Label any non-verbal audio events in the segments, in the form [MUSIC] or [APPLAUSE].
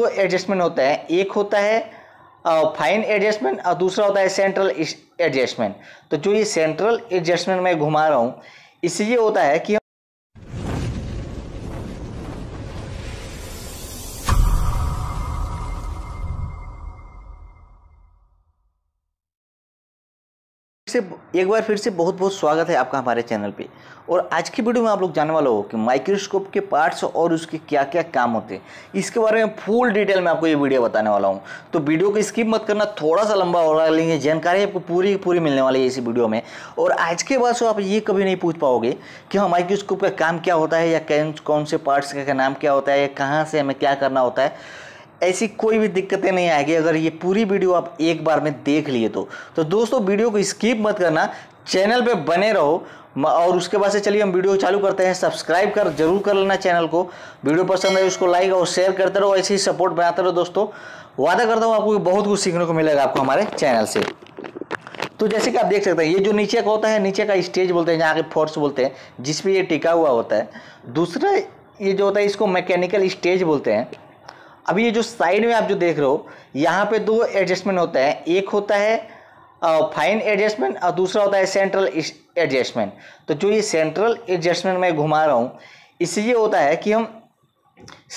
दो एडजस्टमेंट होता है एक होता है फाइन एडजस्टमेंट और दूसरा होता है सेंट्रल एडजस्टमेंट तो जो ये सेंट्रल एडजस्टमेंट मैं घुमा रहा हूँ ये होता है कि से एक बार फिर से बहुत बहुत स्वागत है आपका हमारे चैनल पे और आज की वीडियो में आप लोग जानने वाले हो कि माइक्रोस्कोप के पार्ट्स और उसके क्या क्या काम होते हैं इसके बारे में फुल डिटेल में आपको ये वीडियो बताने वाला हूँ तो वीडियो को स्किप मत करना थोड़ा सा लंबा हो रहा लेंगे जानकारी आपको पूरी पूरी मिलने वाली है इसी वीडियो में और आज के बाद से आप ये कभी नहीं पूछ पाओगे कि हाँ माइक्रोस्कोप का काम क्या होता है या कौन से पार्ट्स का नाम क्या होता है या कहाँ से हमें क्या करना होता है ऐसी कोई भी दिक्कतें नहीं आएगी अगर ये पूरी वीडियो आप एक बार में देख लिए तो तो दोस्तों वीडियो को स्किप मत करना चैनल पे बने रहो और उसके बाद से चलिए हम वीडियो चालू करते हैं सब्सक्राइब कर जरूर कर लेना चैनल को वीडियो पसंद आए उसको लाइक और शेयर करते रहो ऐसे ही सपोर्ट बनाते रहो दोस्तों वादा करता हूँ आपको बहुत कुछ सीखने को मिलेगा आपको हमारे चैनल से तो जैसे कि आप देख सकते हैं ये जो नीचे का होता है नीचे का स्टेज बोलते हैं जहाँ के फोर्स बोलते हैं जिसपे ये टिका हुआ होता है दूसरा ये जो होता है इसको मैकेनिकल स्टेज बोलते हैं अभी ये जो साइड में आप जो देख रहे हो यहाँ पे दो एडजस्टमेंट होता है एक होता है फाइन एडजस्टमेंट और दूसरा होता है सेंट्रल एडजस्टमेंट तो जो ये सेंट्रल एडजस्टमेंट मैं घुमा रहा हूँ इससे ये होता है कि हम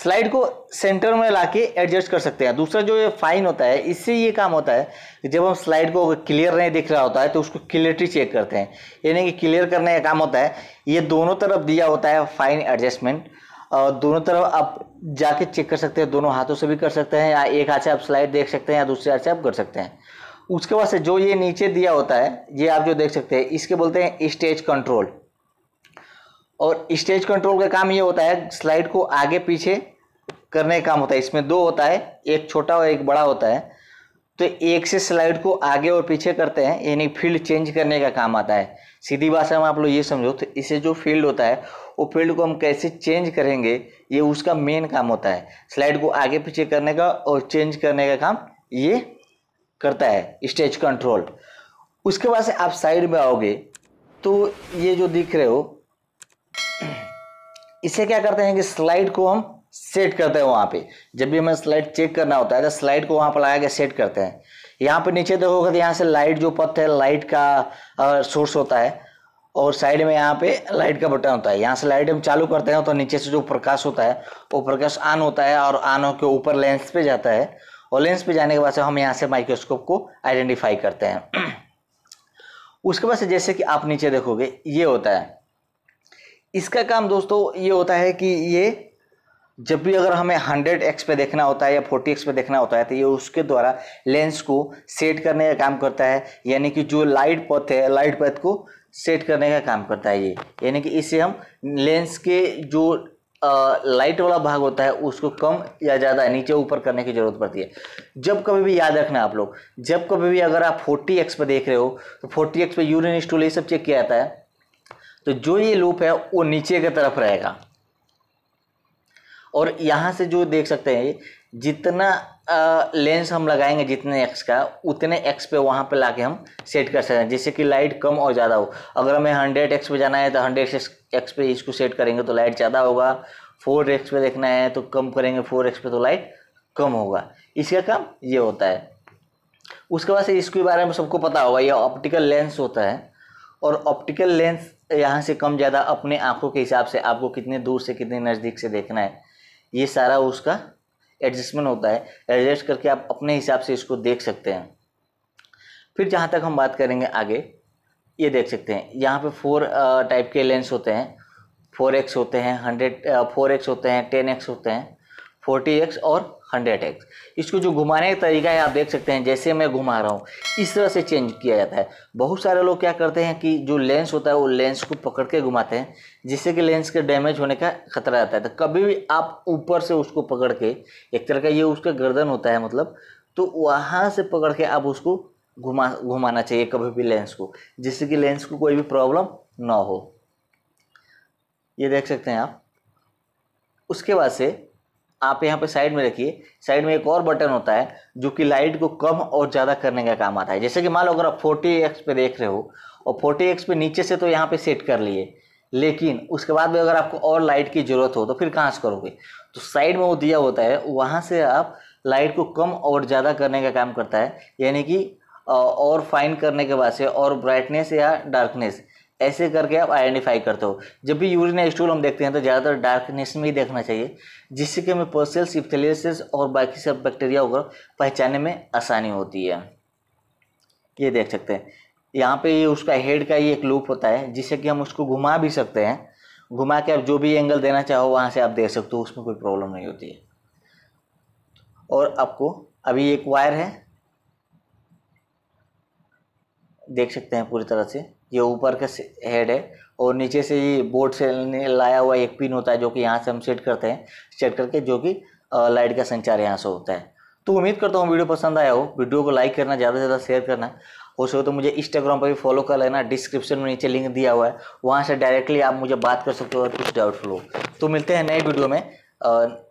स्लाइड को सेंटर में ला एडजस्ट कर सकते हैं दूसरा जो ये फाइन होता है इससे ये काम होता है कि जब हम स्लाइड को क्लियर नहीं दिख रहा होता है तो उसको क्लियरिटी चेक करते हैं यानी कि क्लियर करने का काम होता है ये दोनों तरफ दिया होता है फाइन एडजस्टमेंट और दोनों तरफ आप जाके चेक कर सकते हैं दोनों हाथों से भी कर सकते हैं या एक हाथ से आप स्लाइड देख सकते हैं या दूसरे हाथ से आप कर सकते हैं उसके बाद से जो ये नीचे दिया होता है ये आप जो देख सकते हैं इसके बोलते हैं स्टेज कंट्रोल और स्टेज कंट्रोल का काम ये होता है स्लाइड को आगे पीछे करने का काम होता है इसमें दो होता है एक छोटा और एक बड़ा होता है तो एक से स्लाइड को आगे और पीछे करते हैं यानी फील्ड चेंज करने का काम आता है सीधी भाषा में आप लोग ये समझो तो इसे जो फील्ड होता है वो फील्ड को हम कैसे चेंज करेंगे ये उसका मेन काम होता है स्लाइड को आगे पीछे करने का और चेंज करने का काम ये करता है स्टेज कंट्रोल उसके बाद से आप साइड में आओगे तो ये जो दिख रहे हो इसे क्या करते हैं कि स्लाइड को हम सेट करते हैं वहाँ पे जब भी हमें स्लाइड चेक करना होता है तो स्लाइड को वहाँ पर लगा के सेट करते हैं यहाँ पे नीचे देखोगे तो यहाँ से लाइट जो पथ है लाइट का सोर्स होता है और साइड में यहाँ पे लाइट का बटन होता है यहाँ से लाइट हम चालू करते हैं तो नीचे से जो प्रकाश होता है वो प्रकाश ऑन होता है और ऑन होकर ऊपर लेंस पे जाता है और लेंस पे जाने के बाद से हम यहाँ से माइक्रोस्कोप को आइडेंटिफाई करते हैं [CLEARS THROAT] उसके बाद से जैसे कि आप नीचे देखोगे ये होता है इसका काम दोस्तों ये होता है कि ये जब भी अगर हमें हंड्रेड एक्स पे देखना होता है या फोर्टी एक्स पे देखना होता है तो ये उसके द्वारा लेंस को सेट करने का काम करता है यानी कि जो लाइट पथ है लाइट पथ को सेट करने का काम करता है ये यानी कि इसे हम लेंस के जो लाइट वाला भाग होता है उसको कम या ज़्यादा नीचे ऊपर करने की ज़रूरत पड़ती है जब कभी भी याद रखना आप लोग जब कभी भी अगर आप एक्स पर देख रहे हो तो एक्स पे यूरिन स्टूल ये सब चेक किया जाता है तो जो ये लूप है वो नीचे की तरफ रहेगा और यहाँ से जो देख सकते हैं जितना लेंस हम लगाएंगे जितने एक्स का उतने एक्स पे वहाँ पे लाके हम सेट कर सकते हैं जैसे कि लाइट कम और ज़्यादा हो अगर हमें हंड्रेड एक्स पे जाना है तो हंड्रेड एक्स पे इसको सेट करेंगे तो लाइट ज़्यादा होगा फोर एक्स पे देखना है तो कम करेंगे फोर एक्स पे तो लाइट कम होगा इसका काम ये होता है उसके बाद से इसके बारे में सबको पता होगा यह ऑप्टिकल लेंस होता है और ऑप्टिकल लेंस यहाँ से कम ज़्यादा अपने आँखों के हिसाब से आपको कितने दूर से कितने नज़दीक से देखना है ये सारा उसका एडजस्टमेंट होता है एडजस्ट करके आप अपने हिसाब से इसको देख सकते हैं फिर जहाँ तक हम बात करेंगे आगे ये देख सकते हैं यहाँ पे फोर टाइप के लेंस होते हैं फोर एक्स होते हैं हंड्रेड फोर एक्स होते हैं टेन एक्स होते हैं फोर्टी एक्स और हंड्रेड एक्स इसको जो घुमाने का तरीका है आप देख सकते हैं जैसे मैं घुमा रहा हूँ इस तरह से चेंज किया जाता है बहुत सारे लोग क्या करते हैं कि जो लेंस होता है वो लेंस को पकड़ के घुमाते हैं जिससे कि लेंस के डैमेज होने का खतरा रहता है तो कभी भी आप ऊपर से उसको पकड़ के एक तरह का ये उसका गर्दन होता है मतलब तो वहाँ से पकड़ के आप उसको घुमा घुमाना चाहिए कभी भी लेंस को जिससे कि लेंस को कोई भी प्रॉब्लम ना हो ये देख सकते हैं आप उसके बाद से आप यहाँ पे साइड में रखिए साइड में एक और बटन होता है जो कि लाइट को कम और ज़्यादा करने का काम आता है जैसे कि मान लो अगर आप फोर्टी एक्स पे देख रहे हो और फोर्टी एक्स पे नीचे से तो यहाँ पे सेट कर लिए लेकिन उसके बाद भी अगर आपको और लाइट की ज़रूरत हो तो फिर कहाँ से करोगे तो साइड में वो दिया होता है वहाँ से आप लाइट को कम और ज़्यादा करने का काम करता है यानी कि और फाइन करने के बाद से और ब्राइटनेस या डार्कनेस ऐसे करके आप आइडेंटिफाई करते हो जब भी यूरिन स्टूल हम देखते हैं तो ज़्यादातर डार्कनेस में ही देखना चाहिए जिससे कि हमें पर्सल्स इफ्थेलियसिस और बाकी सब बैक्टीरिया वगैरह पहचाने में आसानी होती है ये देख सकते हैं यहाँ पे ये उसका हेड का ही एक लूप होता है जिससे कि हम उसको घुमा भी सकते हैं घुमा के आप जो भी एंगल देना चाहो वहाँ से आप देख सकते हो उसमें कोई प्रॉब्लम नहीं होती है और आपको अभी एक वायर है देख सकते हैं पूरी तरह से ये ऊपर का हेड है और नीचे से ये बोर्ड से लाया हुआ एक पिन होता है जो कि यहाँ से हम सेट करते हैं सेट करके जो कि लाइट का संचार यहाँ से होता है तो उम्मीद करता हूँ वीडियो पसंद आया हो वीडियो को लाइक करना ज़्यादा से ज़्यादा शेयर करना हो सके तो मुझे इंस्टाग्राम पर भी फॉलो कर लेना डिस्क्रिप्शन में नीचे लिंक दिया हुआ है वहाँ से डायरेक्टली आप मुझे बात कर सकते हो और कुछ डाउटफुल हो तो मिलते हैं नए वीडियो में